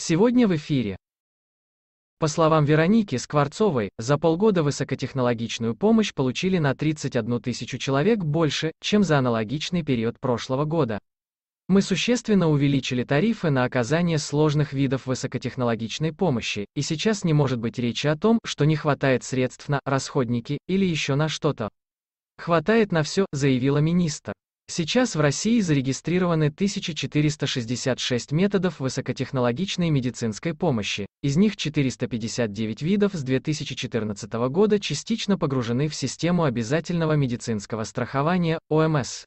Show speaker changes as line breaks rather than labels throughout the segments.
Сегодня в эфире. По словам Вероники Скворцовой, за полгода высокотехнологичную помощь получили на 31 тысячу человек больше, чем за аналогичный период прошлого года. Мы существенно увеличили тарифы на оказание сложных видов высокотехнологичной помощи, и сейчас не может быть речи о том, что не хватает средств на расходники или еще на что-то. Хватает на все, заявила министр. Сейчас в России зарегистрированы 1466 методов высокотехнологичной медицинской помощи, из них 459 видов с 2014 года частично погружены в систему обязательного медицинского страхования ОМС.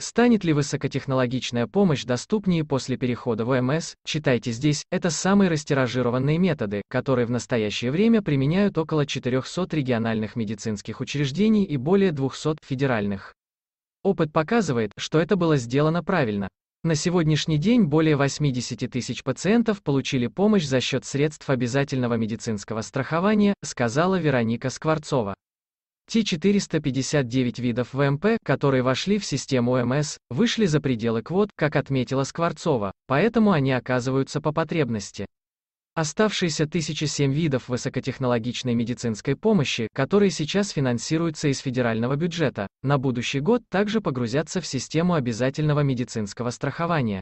Станет ли высокотехнологичная помощь доступнее после перехода в ОМС, читайте здесь, это самые растиражированные методы, которые в настоящее время применяют около 400 региональных медицинских учреждений и более 200 федеральных. Опыт показывает, что это было сделано правильно. На сегодняшний день более 80 тысяч пациентов получили помощь за счет средств обязательного медицинского страхования, сказала Вероника Скворцова. Т-459 видов ВМП, которые вошли в систему МС, вышли за пределы квот, как отметила Скворцова, поэтому они оказываются по потребности. Оставшиеся 1007 видов высокотехнологичной медицинской помощи, которые сейчас финансируются из федерального бюджета, на будущий год также погрузятся в систему обязательного медицинского страхования.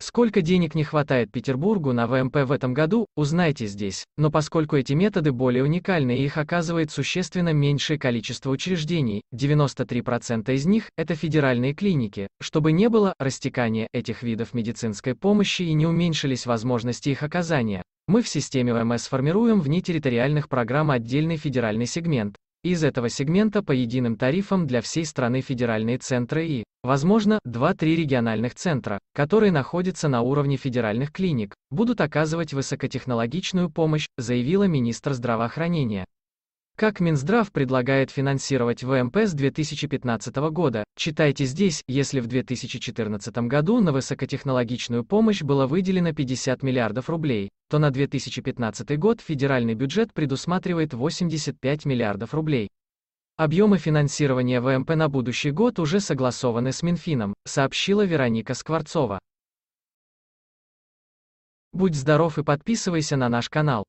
Сколько денег не хватает Петербургу на ВМП в этом году, узнайте здесь, но поскольку эти методы более уникальны и их оказывает существенно меньшее количество учреждений, 93% из них – это федеральные клиники, чтобы не было растекания этих видов медицинской помощи и не уменьшились возможности их оказания, мы в системе ОМС формируем вне территориальных программ отдельный федеральный сегмент. Из этого сегмента по единым тарифам для всей страны федеральные центры и, возможно, 2-3 региональных центра, которые находятся на уровне федеральных клиник, будут оказывать высокотехнологичную помощь, заявила министр здравоохранения. Как Минздрав предлагает финансировать ВМП с 2015 года, читайте здесь, если в 2014 году на высокотехнологичную помощь было выделено 50 миллиардов рублей, то на 2015 год федеральный бюджет предусматривает 85 миллиардов рублей. Объемы финансирования ВМП на будущий год уже согласованы с Минфином, сообщила Вероника Скворцова. Будь здоров и подписывайся на наш канал.